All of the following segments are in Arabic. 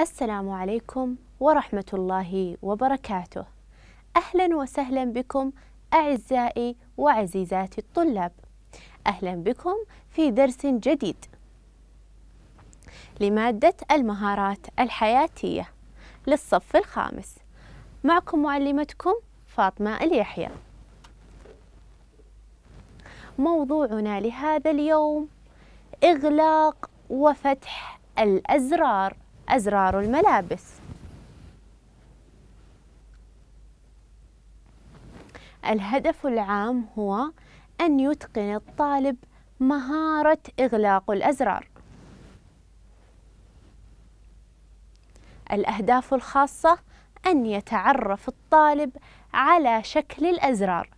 السلام عليكم ورحمة الله وبركاته. أهلا وسهلا بكم أعزائي وعزيزاتي الطلاب. أهلا بكم في درس جديد لمادة المهارات الحياتية للصف الخامس. معكم معلمتكم فاطمة اليحيى. موضوعنا لهذا اليوم إغلاق وفتح الأزرار أزرار الملابس الهدف العام هو أن يتقن الطالب مهارة إغلاق الأزرار الأهداف الخاصة أن يتعرف الطالب على شكل الأزرار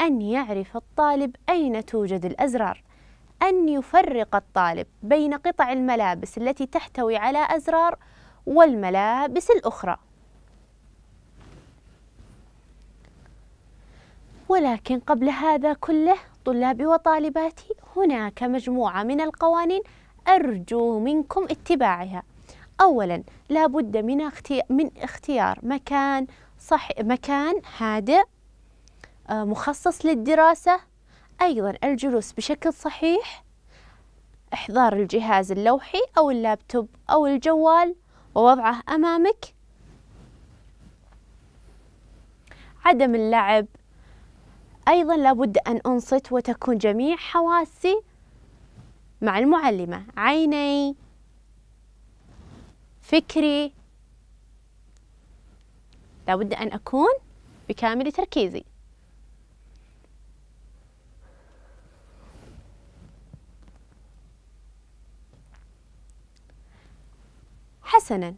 أن يعرف الطالب أين توجد الأزرار أن يفرق الطالب بين قطع الملابس التي تحتوي على أزرار والملابس الأخرى ولكن قبل هذا كله طلابي وطالباتي هناك مجموعة من القوانين أرجو منكم اتباعها أولا لا بد من, اختي... من اختيار مكان صح مكان هادئ آه، مخصص للدراسة أيضا الجلوس بشكل صحيح إحضار الجهاز اللوحي أو اللابتوب أو الجوال ووضعه أمامك عدم اللعب أيضا لابد أن أنصت وتكون جميع حواسي مع المعلمة عيني فكري لابد أن أكون بكامل تركيزي حسنا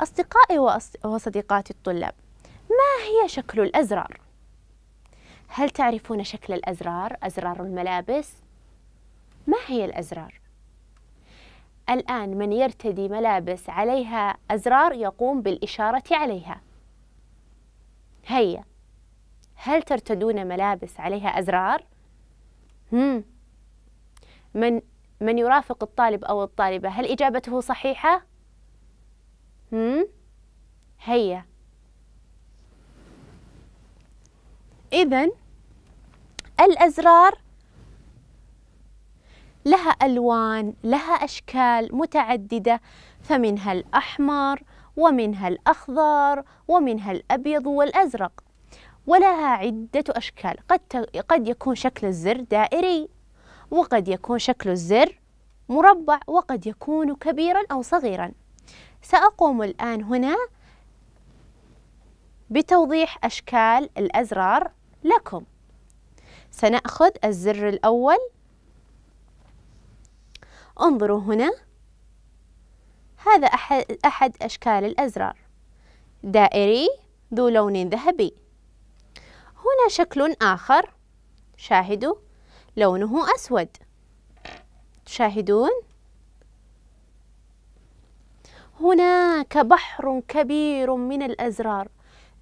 أصدقائي وصديقاتي الطلاب ما هي شكل الأزرار؟ هل تعرفون شكل الأزرار؟ أزرار الملابس؟ ما هي الأزرار؟ الآن من يرتدي ملابس عليها أزرار يقوم بالإشارة عليها هيا هل ترتدون ملابس عليها أزرار؟ هم. من من يرافق الطالب أو الطالبة هل إجابته صحيحة؟ هم؟ هيا إذا الأزرار لها ألوان لها أشكال متعددة فمنها الأحمر ومنها الأخضر ومنها الأبيض والأزرق ولها عدة أشكال قد, قد يكون شكل الزر دائري وقد يكون شكل الزر مربع وقد يكون كبيرا أو صغيرا سأقوم الآن هنا بتوضيح أشكال الأزرار لكم سنأخذ الزر الأول انظروا هنا هذا أحد أشكال الأزرار دائري ذو لون ذهبي هنا شكل آخر شاهدوا لونه أسود تشاهدون هناك بحر كبير من الأزرار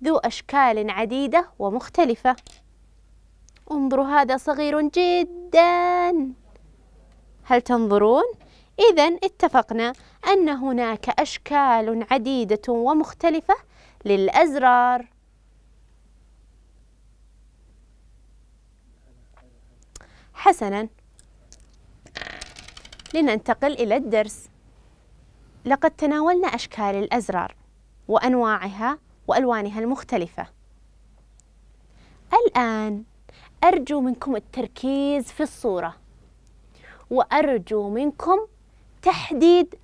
ذو أشكال عديدة ومختلفة انظروا هذا صغير جدا هل تنظرون؟ إذا اتفقنا أن هناك أشكال عديدة ومختلفة للأزرار حسنا لننتقل إلى الدرس لقد تناولنا أشكال الأزرار وأنواعها وألوانها المختلفة الآن أرجو منكم التركيز في الصورة وأرجو منكم تحديد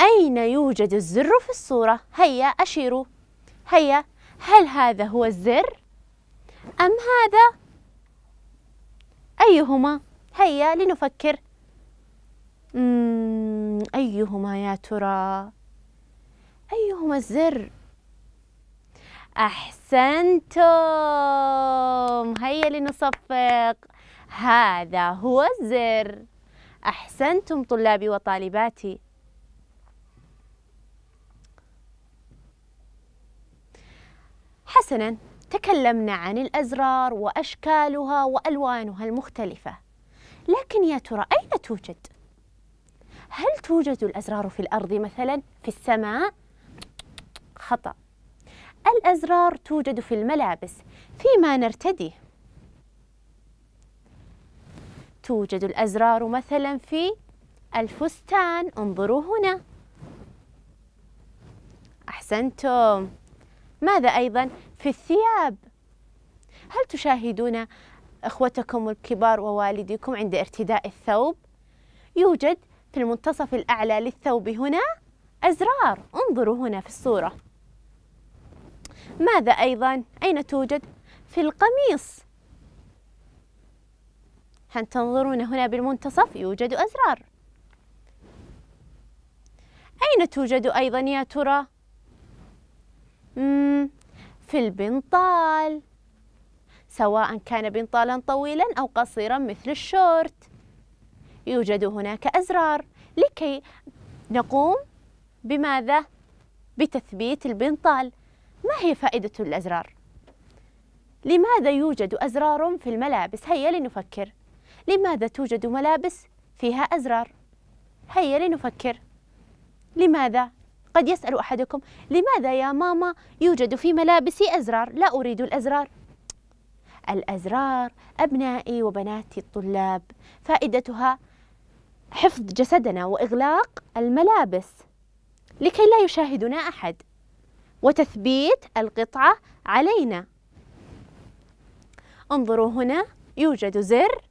أين يوجد الزر في الصورة هيا أشيروا هيا هل هذا هو الزر أم هذا أيهما هيا لنفكر أيهما يا ترى؟ أيهما الزر؟ أحسنتم هيا لنصفق هذا هو الزر أحسنتم طلابي وطالباتي حسنا تكلمنا عن الأزرار وأشكالها وألوانها المختلفة لكن يا ترى أين توجد؟ هل توجد الأزرار في الأرض مثلا في السماء؟ خطأ الأزرار توجد في الملابس فيما نرتديه توجد الأزرار مثلا في الفستان انظروا هنا أحسنتم ماذا أيضا في الثياب هل تشاهدون أخوتكم الكبار ووالديكم عند ارتداء الثوب يوجد في المنتصف الأعلى للثوب هنا أزرار انظروا هنا في الصورة ماذا أيضا؟ أين توجد؟ في القميص هل تنظرون هنا بالمنتصف يوجد أزرار أين توجد أيضا يا ترى؟ في البنطال سواء كان بنطالا طويلا أو قصيرا مثل الشورت يوجد هناك أزرار لكي نقوم بماذا؟ بتثبيت البنطال ما هي فائدة الأزرار؟ لماذا يوجد أزرار في الملابس؟ هيا لنفكر لماذا توجد ملابس فيها أزرار؟ هيا لنفكر لماذا؟ قد يسأل أحدكم لماذا يا ماما يوجد في ملابسي أزرار؟ لا أريد الأزرار الأزرار أبنائي وبناتي الطلاب فائدتها حفظ جسدنا واغلاق الملابس لكي لا يشاهدنا احد وتثبيت القطعه علينا انظروا هنا يوجد زر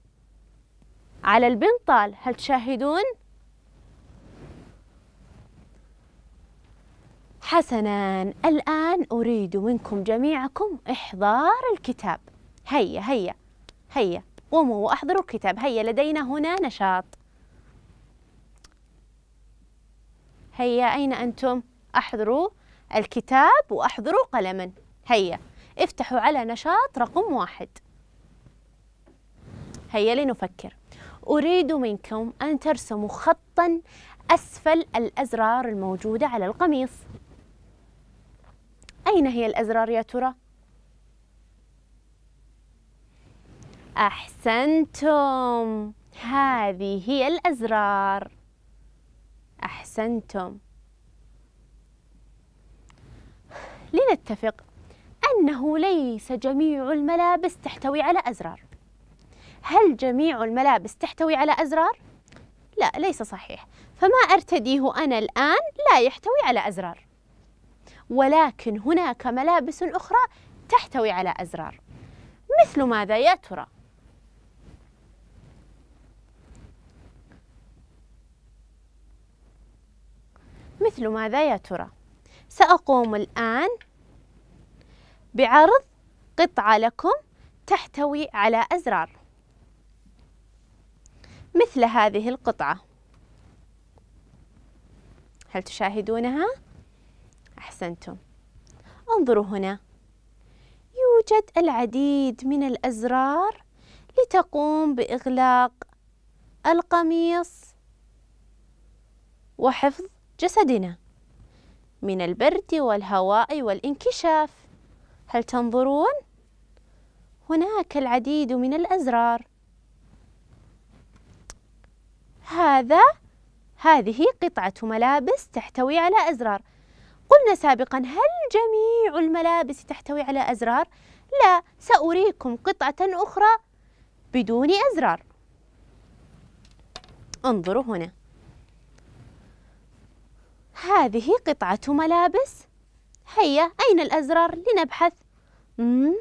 على البنطال هل تشاهدون حسنا الآن أريد منكم جميعكم إحضار الكتاب هيا هيا هيا قوموا وأحضروا الكتاب هيا لدينا هنا نشاط هيا أين أنتم؟ أحضروا الكتاب وأحضروا قلما هيا افتحوا على نشاط رقم واحد هيا لنفكر أريد منكم أن ترسموا خطا أسفل الأزرار الموجودة على القميص أين هي الأزرار يا ترى؟ أحسنتم هذه هي الأزرار أحسنتم لنتفق أنه ليس جميع الملابس تحتوي على أزرار هل جميع الملابس تحتوي على أزرار؟ لا ليس صحيح فما أرتديه أنا الآن لا يحتوي على أزرار ولكن هناك ملابس أخرى تحتوي على أزرار مثل ماذا يا ترى؟ مثل ماذا يا ترى سأقوم الآن بعرض قطعة لكم تحتوي على أزرار مثل هذه القطعة هل تشاهدونها؟ أحسنتم انظروا هنا يوجد العديد من الأزرار لتقوم بإغلاق القميص وحفظ جسدنا من البرد والهواء والانكشاف هل تنظرون هناك العديد من الازرار هذا هذه قطعه ملابس تحتوي على ازرار قلنا سابقا هل جميع الملابس تحتوي على ازرار لا ساريكم قطعه اخرى بدون ازرار انظروا هنا هذه قطعة ملابس هيا أين الأزرار لنبحث مم.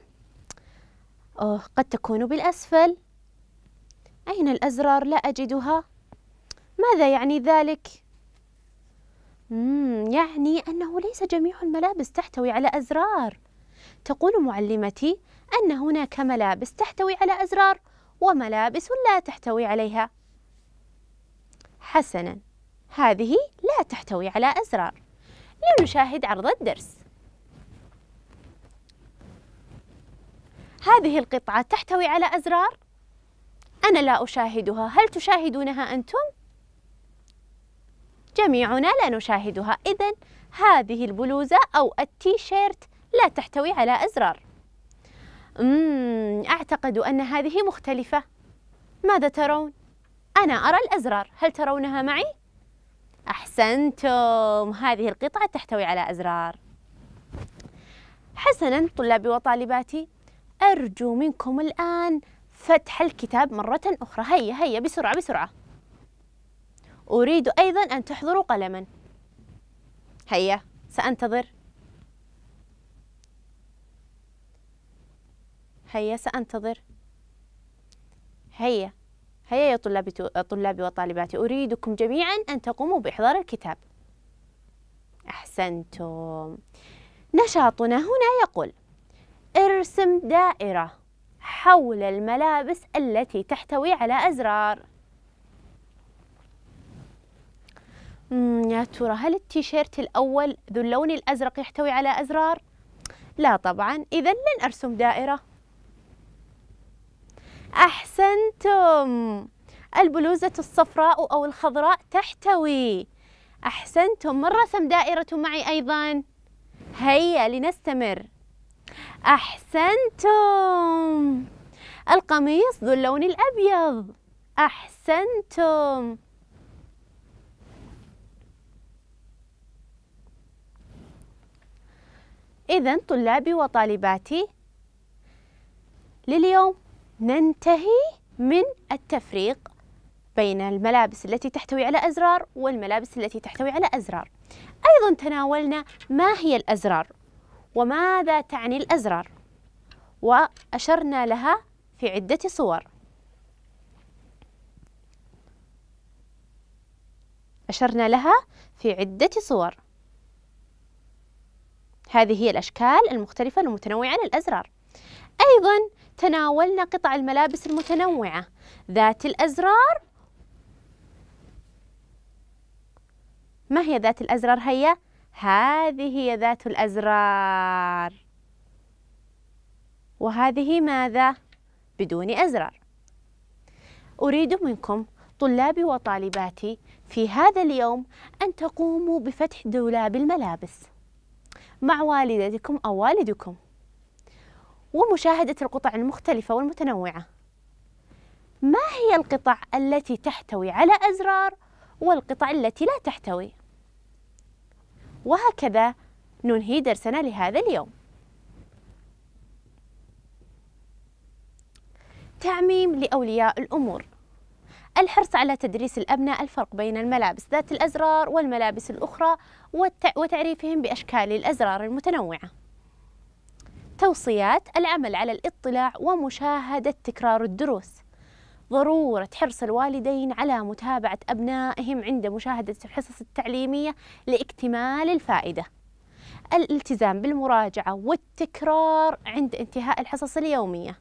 أوه قد تكون بالأسفل أين الأزرار لا أجدها ماذا يعني ذلك مم. يعني أنه ليس جميع الملابس تحتوي على أزرار تقول معلمتي أن هناك ملابس تحتوي على أزرار وملابس لا تحتوي عليها حسناً هذه لا تحتوي على أزرار لنشاهد عرض الدرس هذه القطعة تحتوي على أزرار أنا لا أشاهدها هل تشاهدونها أنتم؟ جميعنا لا نشاهدها إذا هذه البلوزة أو التيشيرت لا تحتوي على أزرار مم أعتقد أن هذه مختلفة ماذا ترون؟ أنا أرى الأزرار هل ترونها معي؟ أحسنتم هذه القطعة تحتوي على أزرار حسنا طلابي وطالباتي أرجو منكم الآن فتح الكتاب مرة أخرى هيا هيا بسرعة بسرعة أريد أيضا أن تحضروا قلما هيا سأنتظر هيا سأنتظر هيا هيا يا طلابي, طلابي وطالباتي أريدكم جميعا أن تقوموا بإحضار الكتاب أحسنتم نشاطنا هنا يقول ارسم دائرة حول الملابس التي تحتوي على أزرار يا ترى هل التيشيرت الأول ذو اللون الأزرق يحتوي على أزرار؟ لا طبعا إذا لن أرسم دائرة أحسنتم البلوزة الصفراء أو الخضراء تحتوي أحسنتم من رسم دائرة معي أيضا هيا لنستمر أحسنتم القميص ذو اللون الأبيض أحسنتم إذا طلابي وطالباتي لليوم ننتهي من التفريق بين الملابس التي تحتوي على أزرار والملابس التي تحتوي على أزرار أيضا تناولنا ما هي الأزرار وماذا تعني الأزرار وأشرنا لها في عدة صور أشرنا لها في عدة صور هذه هي الأشكال المختلفة المتنوعة للأزرار أيضا تناولنا قطع الملابس المتنوعة ذات الأزرار ما هي ذات الأزرار هيا؟ هذه هي ذات الأزرار وهذه ماذا؟ بدون أزرار أريد منكم طلابي وطالباتي في هذا اليوم أن تقوموا بفتح دولاب الملابس مع والدتكم أو والدكم ومشاهدة القطع المختلفة والمتنوعة ما هي القطع التي تحتوي على أزرار والقطع التي لا تحتوي وهكذا ننهي درسنا لهذا اليوم تعميم لأولياء الأمور الحرص على تدريس الأبناء الفرق بين الملابس ذات الأزرار والملابس الأخرى وتعريفهم بأشكال الأزرار المتنوعة توصيات العمل على الاطلاع ومشاهدة تكرار الدروس ضرورة حرص الوالدين على متابعة أبنائهم عند مشاهدة الحصص التعليمية لاكتمال الفائدة الالتزام بالمراجعة والتكرار عند انتهاء الحصص اليومية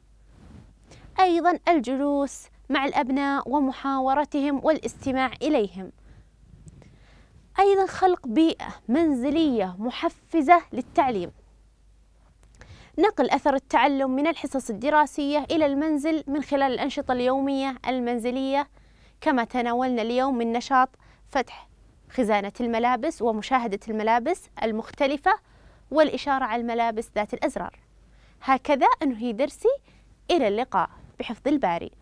أيضا الجلوس مع الأبناء ومحاورتهم والاستماع إليهم أيضا خلق بيئة منزلية محفزة للتعليم نقل أثر التعلم من الحصص الدراسية إلى المنزل من خلال الأنشطة اليومية المنزلية كما تناولنا اليوم من نشاط فتح خزانة الملابس ومشاهدة الملابس المختلفة والإشارة على الملابس ذات الأزرار هكذا أنهي درسي إلى اللقاء بحفظ الباري